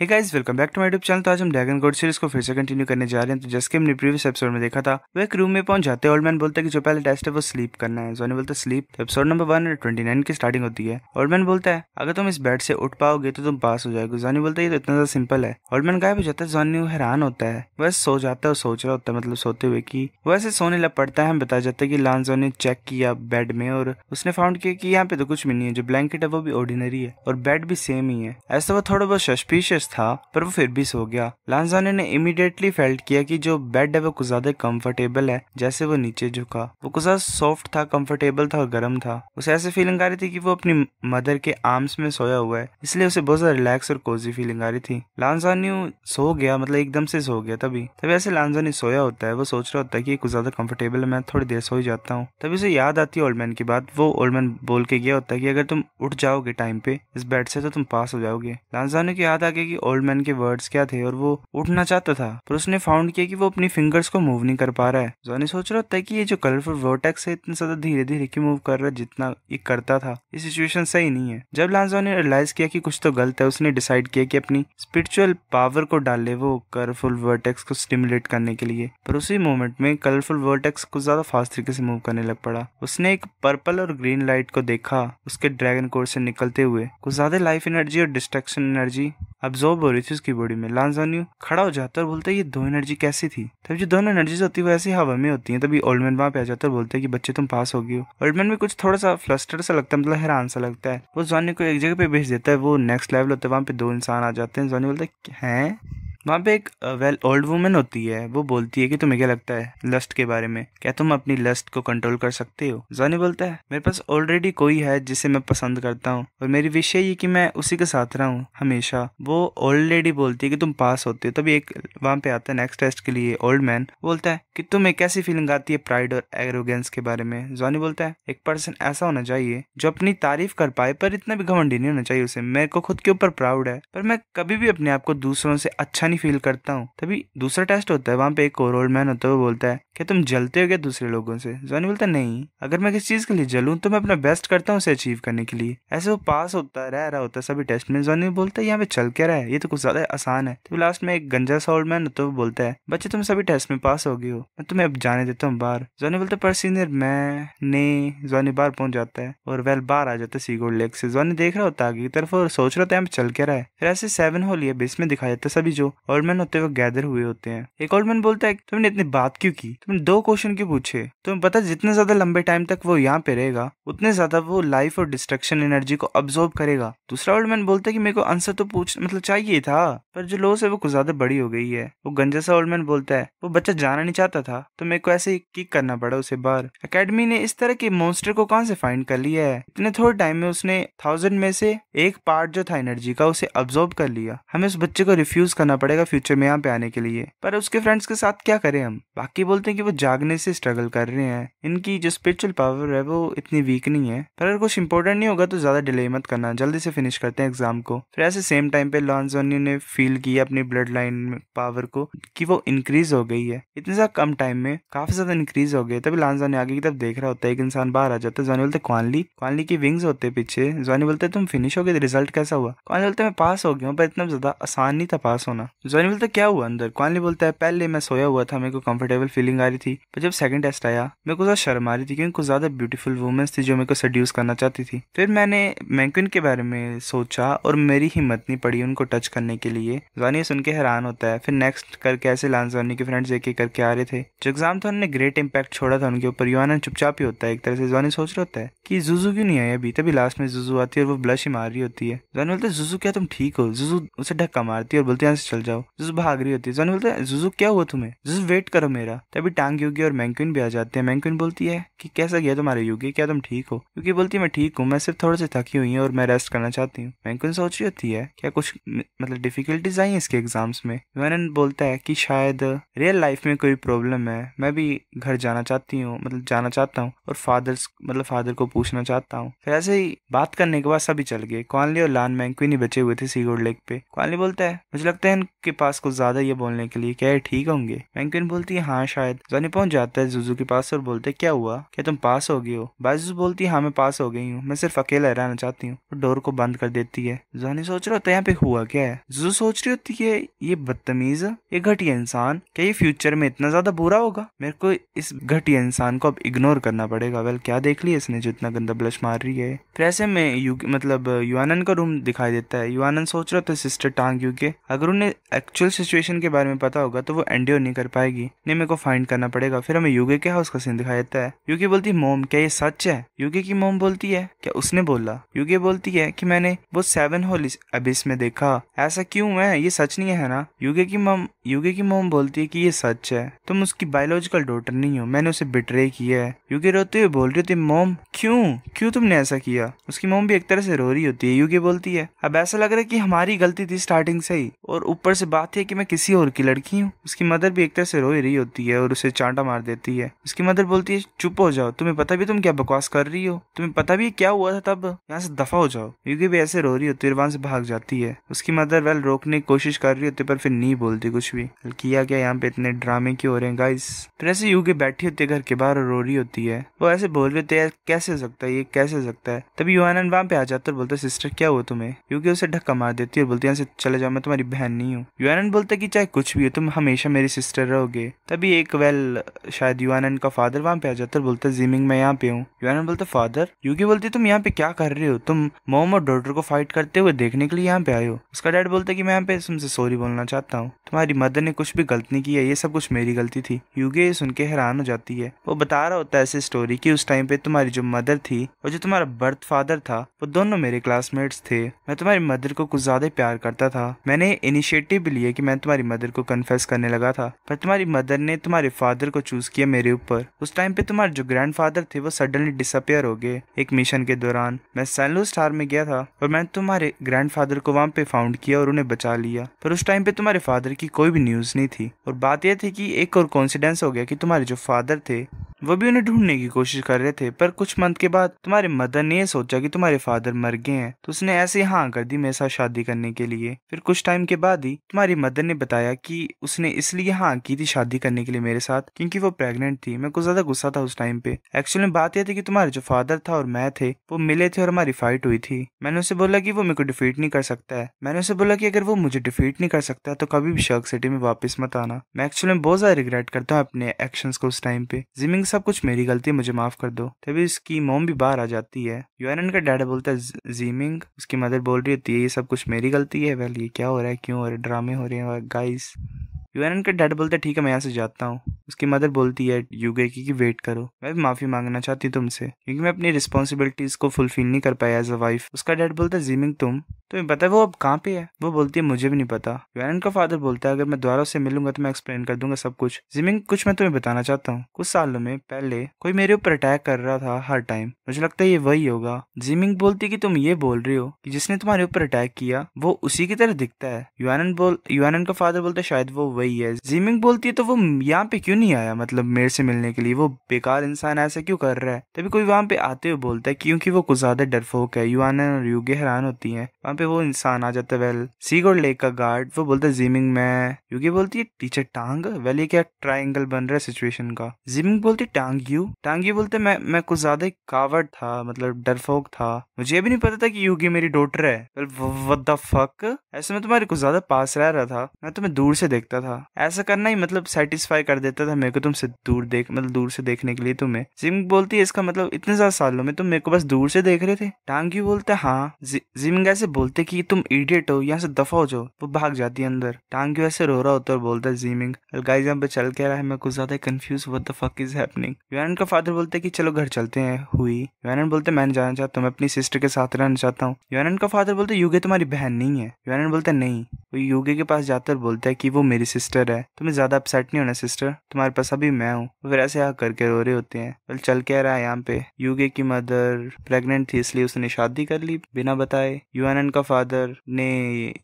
hey guys welcome back to my YouTube channel तो आज हम ड्रैगन गोड सीरीज को फिर से कंटिन्यू करने जा रहे हैं तो जैसे कि हमने प्रीवियस एपिसोड में देखा था वो एक रूम में पहुंच जाते हैं ओल्ड मैन बोलता है कि जो पहले टेस्ट है वो स्लीप करना है जोनी बोलता है स्लीप तो episode number one twenty nine की स्टार्टिंग होती है ओल्ड मैन बोलता है अगर तुम इस बेड से उठ पाओगे तो तुम पास हो जाएगा जोनी बोलता है ये तो इतना ज्यादा सिंपल है ओल्ड मैन गायब हो जाता है जोनी हैरान होता है वह सो जाता है और सोच रहा होता है मतलब सोते हुए की वैसे सोने लग पड़ता है हम जाता है की लान जोनी ने चेक किया बेड में और उसने फाउंड किया कि यहाँ पे तो कुछ भी नहीं है जो ब्लैंकेट है वो भी ऑर्डिनरी है और बेड भी सेम ही है ऐसा तो वो थोड़ा बहुत शशपीश था पर वो फिर भी सो गया लानजाने ने इमिडिएटली फेल्ट किया कि जो बेड है वो कुछ ज्यादा कंफर्टेबल है जैसे वो नीचे झुका वो कुछ सॉफ्ट था कंफर्टेबल था और गर्म था उसे ऐसे फीलिंग आ रही थी कि वो अपनी मदर के आर्म्स में सोया हुआ है इसलिए उसे बहुत ज्यादा रिलैक्स और कोजी फीलिंग आ रही थी लानजान्यू सो गया मतलब एकदम से सो गया तभी तभी ऐसे लानजानी सोया होता है वो सोच रहा होता है कि कुछ ज्यादा कंफर्टेबल है मैं थोड़ी देर सो ही जाता हूँ तभी उसे याद आती है ओल्ड मैन की बात वो ओल्ड मैन बोल के गया होता है कि अगर तुम उठ जाओगे टाइम पे इस बेड से तो तुम पास हो जाओगे लानजानी को याद आ गया कि कि ओल्ड मैन के वर्ड्स क्या थे और वो उठना चाहता था पर उसने फाउंड किया कि वो अपनी फिंगर्स को मूव नहीं कर पा रहा है जॉनी सोच रहा था है कि ये जो कलरफुल वर्टेक्स है इतना ज्यादा धीरे धीरे की मूव कर रहा है जितना ये करता था ये सिचुएशन सही नहीं है जब लांजो ने रियलाइज किया कि कुछ तो गलत है उसने डिसाइड किया कि अपनी स्पिरिचुअल पावर को डाले वो कलरफुल वर्टेक्स को स्टिमुलेट करने के लिए पर उसी मोमेंट में कलरफुल वर्टेक्स कुछ ज्यादा फास्ट तरीके से मूव करने लग पड़ा उसने एक पर्पल और ग्रीन लाइट को देखा उसके ड्रैगन कोर से निकलते हुए कुछ ज्यादा लाइफ एनर्जी और डिस्ट्रक्शन एनर्जी अब जोब हो रही थी उसकी बॉडी में लानजान्यू खड़ा हो जाता और बोलता है ये दो एनर्जी कैसी थी तब जो दोनों एनर्जीज होती है वो ऐसी हवा में होती है तभी ओल्ड मैन वहाँ पे आ जाता है बोलते हैं है कि बच्चे तुम पास हो गए हो ओल्ड मैन में कुछ थोड़ा सा फ्लस्टर सा लगता है मतलब हैरान सा लगता है वो जॉनी को एक जगह पे भेज देता है वो नेक्स्ट लेवल होता है वहाँ पे दो इंसान आ जाते हैं जॉनी बोलते है हैं वहाँ पे एक वेल ओल्ड वूमेन होती है वो बोलती है कि तुम्हें क्या लगता है लस्ट के बारे में क्या तुम अपनी लस्ट को कंट्रोल कर सकते हो जानी बोलता है मेरे पास ऑलरेडी कोई है जिसे मैं पसंद करता हूँ और मेरी विश है ये कि मैं उसी के साथ रहा हूँ हमेशा वो ओल्ड लेडी बोलती है कि तुम पास होते हो तभी एक वहाँ पे आता है नेक्स्ट टेस्ट के लिए ओल्ड मैन बोलता है कि तुम्हें कैसी फीलिंग आती है प्राइड और एरोगेंस के बारे में जॉनी बोलता है एक पर्सन ऐसा होना चाहिए जो अपनी तारीफ कर पाए पर इतना भी घमंडी नहीं होना चाहिए उसे मेरे को खुद के ऊपर प्राउड है पर मैं कभी भी अपने आप को दूसरों से अच्छा नहीं नहीं फील करता हूँ तभी दूसरा टेस्ट होता है वहाँ पे एक और मैन होता है वो बोलता है कि तुम जलते हो क्या दूसरे लोगों से जॉनी बोलता नहीं अगर मैं किसी चीज के लिए जलूँ तो मैं अपना बेस्ट करता हूँ उसे अचीव करने के लिए ऐसे वो पास होता रह रहा होता सभी टेस्ट में जॉनी बोलता है यहाँ पे चल क्या रहा है ये तो कुछ ज्यादा आसान है तो लास्ट में एक गंजा सा ओल्ड मैन होता है वो बोलता है बच्चे तुम सभी टेस्ट में पास हो गए हो मैं तुम्हें अब जाने देता हूँ बाहर जॉनी बोलता है पर सीनियर मैं ने जॉनी बाहर पहुंच जाता है और वेल बाहर आ जाता है सीगोड लेक से जॉनी देख रहा होता है आगे की तरफ और सोच रहा था यहाँ पे चल क्या रहा है फिर ऐसे सेवन होली है बेस में दिखाया जाता है सभी जो ओल्डमैन होते वक्त गैदर हुए होते हैं एक ओल्डमैन बोलता है तुमने इतनी बात क्यों की तुमने दो क्वेश्चन क्यों पूछे तुम्हें पता जितने ज्यादा लंबे टाइम तक वो यहाँ पे रहेगा उतने ज्यादा वो लाइफ और डिस्ट्रक्शन एनर्जी को ऑब्जॉर्व करेगा दूसरा ओल्डमैन बोलता है कि मेरे को आंसर तो पूछ मतलब चाहिए था पर जो लोस है वो कुछ ज्यादा बड़ी हो गई है वो गंजा सा ऑलमैन बोलता है वो बच्चा जाना नहीं चाहता था तो मेरे को ऐसे ही किक करना पड़ा उसे बाहर अकेडमी ने इस तरह के मॉन्स्टर को कहाँ से फाइंड कर लिया है इतने थोड़े टाइम में उसने थाउजेंड में से एक पार्ट जो था एनर्जी का उसे ऑब्जॉर्व कर लिया हमें उस बच्चे को रिफ्यूज करना पड़ेगा पड़ेगा फ्यूचर में यहाँ पे आने के लिए पर उसके फ्रेंड्स के साथ क्या करें हम बाकी बोलते हैं कि वो जागने से स्ट्रगल कर रहे हैं इनकी जो स्पिरिचुअल पावर है वो इतनी वीक नहीं है पर अगर कुछ इंपॉर्टेंट नहीं होगा तो ज्यादा डिले मत करना जल्दी से फिनिश करते हैं एग्जाम को फिर ऐसे सेम टाइम पे लॉन्जोनी ने फील किया अपनी ब्लड लाइन पावर को कि वो इंक्रीज हो गई है इतने ज्यादा कम टाइम में काफी ज्यादा इंक्रीज हो गए तभी लानजोनी आगे की तरफ देख रहा होता है एक इंसान बाहर आ जाता है जॉनी बोलते क्वानली क्वानली की विंग्स होते पीछे जॉनी बोलते तुम फिनिश हो गए रिजल्ट तो कैसा हुआ क्वानली बोलते मैं पास हो गया हूँ पर इतना ज्यादा आसान नहीं था पास होना जॉनी बोलता क्या हुआ अंदर कॉनली बोलता है पहले मैं सोया हुआ था मेरे को कंफर्टेबल फीलिंग आ रही थी पर जब सेकंड टेस्ट आया मेरे को ज्यादा शर्म आ रही थी क्योंकि कुछ ज्यादा ब्यूटीफुल वुमेन्स थी जो मेरे को सड्यूस करना चाहती थी फिर मैंने मैंक्विन के बारे में सोचा और मेरी हिम्मत नहीं पड़ी उनको टच करने के लिए जॉनी सुन के हैरान होता है फिर नेक्स्ट करके ऐसे लान जॉनी के फ्रेंड्स एक एक करके आ रहे थे जो एग्जाम था उन्होंने ग्रेट इम्पैक्ट छोड़ा था उनके ऊपर युवा चुपचाप ही होता है एक तरह से जॉनी सोच रहा होता है कि जुजू क्यों नहीं आया अभी तभी लास्ट में जुजू आती है और वो ब्लश ही मार रही होती है जॉनी बोलता जुजू क्या तुम ठीक हो जुजू उसे ढक्का मारती है और बोलते यहाँ से चल जाओ जाओ जुस भाग रही होती है जॉनी बोलता है जुजू क्या हुआ तुम्हें जुस वेट करो मेरा तभी टांग योगी और मैंक्विन भी आ जाते हैं मैंक्विन बोलती है कि कैसा गया तुम्हारे योगी क्या तुम ठीक हो क्योंकि बोलती है मैं ठीक हूँ मैं सिर्फ थोड़ी सी थकी हुई हूँ और मैं रेस्ट करना चाहती हूँ मैंक्विन सोच रही होती है क्या कुछ मतलब डिफिकल्टीज आई है इसके एग्जाम्स में वैनन बोलता है कि शायद रियल लाइफ में कोई प्रॉब्लम है मैं भी घर जाना चाहती हूँ मतलब जाना चाहता हूँ और फादर मतलब फादर को पूछना चाहता हूँ फिर ऐसे ही बात करने के बाद सभी चल गए कॉनली और लान मैंक्विन ही बचे हुए थे सीगोड लेक पे कॉनली बोलता है मुझे लगता है के पास कुछ ज्यादा ये बोलने के लिए क्या ठीक होंगे मैंकिन बोलती है हाँ शायद जोनी पहुंच जाता है जुजू के पास और बोलते क्या हुआ क्या तुम पास हो गए हो बाजू बोलती है हाँ मैं पास हो गई हूँ मैं सिर्फ अकेला रहना चाहती हूँ और डोर को बंद कर देती है जोनी सोच रहा होता है तो यहाँ पे हुआ क्या है जुजू सोच रही होती है ये बदतमीज ये घटिया इंसान क्या ये फ्यूचर में इतना ज्यादा बुरा होगा मेरे को इस घटिया इंसान को अब इग्नोर करना पड़ेगा वेल क्या देख लिया इसने जो इतना गंदा ब्लश मार रही है फिर ऐसे में यू मतलब युवानन का रूम दिखाई देता है युवानन सोच रहा था सिस्टर टांग यू के अगर उन्हें एक्चुअल सिचुएशन के बारे में पता होगा तो वो एंडियो नहीं कर पाएगी नहीं मेरे को फाइंड करना पड़ेगा फिर हमें यूके के हाउस का सीन दिखाया जाता है यूके बोलती है मोम क्या ये सच है यूके की मोम बोलती है क्या उसने बोला यूके बोलती है की मैंने वो सेवन होल अबिस में देखा ऐसा क्यूँ है ये सच नहीं है ना यूके की मोम यूके की मोम बोलती है की ये सच है तुम उसकी बायोलॉजिकल डॉटर नहीं हो मैंने उसे बिट्रे किया है यूके रोते हुए बोल रही थे मोम क्यूँ क्यूँ तुमने ऐसा किया उसकी मोम भी एक तरह से रो रही होती है यूके बोलती है अब ऐसा लग रहा है की हमारी गलती थी स्टार्टिंग से ही और ऊपर से बात है कि मैं किसी और की लड़की हूँ उसकी मदर भी एक तरह से रो रही होती है और उसे चांटा मार देती है उसकी मदर बोलती है चुप हो जाओ तुम्हें पता भी तुम क्या बकवास कर रही हो तुम्हें पता भी क्या हुआ था तब यहाँ से दफा हो जाओ युगी भी ऐसे रो रही होती है वहां से भाग जाती है उसकी मदर वेल रोकने की कोशिश कर रही होती है पर फिर नहीं बोलती कुछ भी किया क्या यहाँ पे इतने ड्रामे क्यों हो रहे हैं गाइस फिर ऐसे युगी बैठी होती है घर के बाहर और रो रही होती है वो ऐसे बोल रहे होते कैसे हो सकता है ये कैसे हो सकता है तभी युहानन वहां पे आ जाता है बोलता है सिस्टर क्या हुआ तुम्हें युगी उसे धक्का मार देती है और बोलती है यहाँ से चले जाओ मैं तुम्हारी बहन नहीं हूँ युआनन बोलते कि चाहे कुछ भी हो तुम हमेशा मेरी सिस्टर रहोगे तभी एक वेल शायद युआनन का फादर वहाँ पे आ जाता है बोलता जिमिंग मैं यहाँ पे हूँ युआनन बोलते फादर यूगी बोलती तुम यहाँ पे क्या कर रहे हो तुम मोम और डॉटर को फाइट करते हुए देखने के लिए यहाँ पे आयो उसका डैड बोलता की मैं यहाँ पे तुमसे सॉरी बोलना चाहता हूँ तुम्हारी मदर ने कुछ भी गलत नहीं किया ये सब कुछ मेरी गलती थी यूगे सुन के हैरान हो जाती है वो बता रहा होता है ऐसी स्टोरी की उस टाइम पे तुम्हारी जो मदर थी और जो तुम्हारा बर्थ फादर था वो दोनों मेरे क्लासमेट्स थे मैं तुम्हारी मदर को कुछ ज्यादा प्यार करता था मैंने इनिशिएटिव माफ़ी भी ली है कि मैं तुम्हारी मदर को कन्फेस करने लगा था पर तुम्हारी मदर ने तुम्हारे फादर को चूज किया मेरे ऊपर उस टाइम पे तुम्हारे जो ग्रैंड फादर थे वो सडनली डिसअपियर हो गए एक मिशन के दौरान मैं सैलो स्टार में गया था और मैंने तुम्हारे ग्रैंड फादर को वहाँ पे फाउंड किया और उन्हें बचा लिया पर उस टाइम पे तुम्हारे फादर की कोई भी न्यूज नहीं थी और बात यह थी की एक और कॉन्सिडेंस हो गया की तुम्हारे जो फादर थे वो भी उन्हें ढूंढने की कोशिश कर रहे थे पर कुछ मंथ के बाद तुम्हारे मदर ने सोचा कि तुम्हारे फादर मर गए हैं तो उसने ऐसे हाँ कर दी मेरे साथ शादी करने के लिए फिर कुछ टाइम के बाद ही तुम्हारी मदर ने बताया कि उसने इसलिए हाँ की थी शादी करने के लिए मेरे साथ क्योंकि वो प्रेग्नेंट थी मैं कुछ ज्यादा गुस्सा था उस टाइम पे एक्चुअल में बात यह थी कि तुम्हारे जो फादर था और मैं थे वो मिले थे और हमारी फाइट हुई थी मैंने उसे बोला कि वो मेरे को डिफीट नहीं कर सकता है मैंने उसे बोला कि अगर वो मुझे डिफीट नहीं कर सकता तो कभी भी शर्क सिटी में वापस मत आना मैं एक्चुअली में बहुत ज्यादा रिग्रेट करता हूँ अपने एक्शन को उस टाइम पे जिमिंग सब कुछ मेरी गलती है मुझे माफ कर दो तभी उसकी मोम भी बाहर आ जाती है यूएनएन का डैड बोलता है जिमिंग उसकी मदर बोल रही होती है तो ये सब कुछ मेरी गलती है वेल ये क्या हो रहा है क्यों हो रहा है ड्रामे हो रहे हैं गाइस यूएनएन का डैड बोलता है ठीक है मैं यहाँ से जाता हूँ उसकी मदर बोलती है यूगे की कि वेट करो मैं भी माफी मांगना चाहती हूँ तुमसे क्योंकि मैं अपनी रिस्पॉन्सिबिलिटीज को फुलफिल नहीं कर पाया एज अ वाइफ उसका डैड बोलता है जीमिंग तुम तुम्हें पता है वो अब कहाँ पे है वो बोलती है मुझे भी नहीं पता यूएनएन का फादर बोलता है अगर मैं दोबारा उससे मिलूंगा तो मैं एक्सप्लेन कर दूंगा सब कुछ जिमिंग कुछ मैं तुम्हें बताना चाहता हूँ कुछ सालों में पहले कोई मेरे ऊपर अटैक कर रहा था हर टाइम मुझे लगता है ये वही होगा जिमिंग बोलती कि तुम ये बोल रहे हो कि जिसने तुम्हारे ऊपर अटैक किया वो उसी की तरह दिखता है यूएनएन बोल यूएनएन का फादर बोलता है शायद वो वही वही है जीमिंग बोलती है तो वो यहाँ पे क्यों नहीं आया मतलब मेरे से मिलने के लिए वो बेकार इंसान ऐसा क्यों कर रहा है तभी कोई वहाँ पे आते हुए बोलता है क्योंकि वो कुछ ज्यादा डरफोक है युवान और युगे हैरान होती है वहाँ पे वो इंसान आ जाता है वेल सीग और लेक का गार्ड वो बोलता है जीमिंग में युगे बोलती है टीचर टांग वेल ये क्या ट्राइंगल बन रहा है सिचुएशन का जिमिंग बोलती है टांग यू टांग यू बोलते मैं मैं कुछ ज्यादा कावट था मतलब डरफोक था मुझे भी नहीं पता था कि यूगी मेरी डॉटर है वेल व्हाट द फक ऐसे में तुम्हारे कुछ ज्यादा पास रह रहा था मैं तुम्हें दूर से देखता था ऐसा करना ही मतलब सेटिस्फाई कर देता था मेरे को तुमसे दूर देख मतलब दूर से देखने के लिए तुम्हें जिमिंग बोलती है इसका मतलब इतने ज्यादा सालों में तुम मेरे को बस दूर से देख रहे थे टांगी बोलते हाँ जिमिंग ऐसे बोलते की तुम इडियट हो यहाँ से दफा हो जाओ वो भाग जाती है अंदर टांगी ऐसे रो रहा होता है बोलता है जिमिंग अलगाई जहाँ पे चल के रहा है मैं कुछ ज्यादा कंफ्यूज हुआ फक इज हैपनिंग का फादर बोलते कि चलो घर चलते हैं हुई यूनान बोलते मैं जाना चाहता हूँ मैं अपनी सिस्टर के साथ रहना चाहता हूँ यूनान का फादर बोलते यूगे तुम्हारी बहन नहीं है यूनान बोलता नहीं वो यूगे के पास जाकर बोलता है कि वो मेरी सिस्टर सिस्टर है तुम्हें ज्यादा अपसेट नहीं होना सिस्टर तुम्हारे पास अभी मैं हूँ फिर ऐसे यहाँ करके रो रहे होते हैं वेल चल क्या रहा है यहाँ पे यूगे की मदर प्रेग्नेंट थी इसलिए उसने शादी कर ली बिना बताए यूएनएन का फादर ने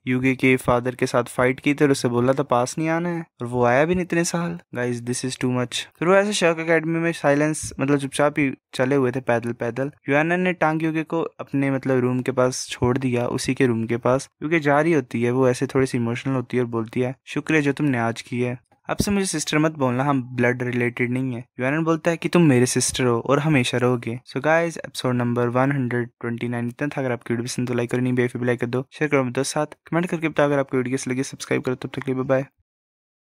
यूगे के फादर के साथ फाइट की थी और उसे बोला था पास नहीं आना है और वो आया भी नहीं इतने साल guys this is too much फिर वो ऐसे शर्क अकेडमी में साइलेंस मतलब चुपचाप ही चले हुए थे पैदल पैदल यूएनएन ने टांग यूगे को अपने मतलब रूम के पास छोड़ दिया उसी के रूम के पास यूके जा रही होती है वो ऐसे थोड़ी सी इमोशनल होती है और बोलती है शुक्रिया जो तुमने आज की है अब से मुझे सिस्टर मत बोलना हम ब्लड रिलेटेड नहीं है यूएनएन बोलता है कि तुम मेरे सिस्टर हो और हमेशा रहोगे सो गाइस एपिसोड नंबर 129 इतना था अगर आपकी वीडियो पसंद तो लाइक करो नहीं बेफी लाइक कर दो शेयर करो दोस्त साथ कमेंट करके बताओ अगर आपकी वीडियो कैसी लगी सब्सक्राइब करो तब तक के लिए बाय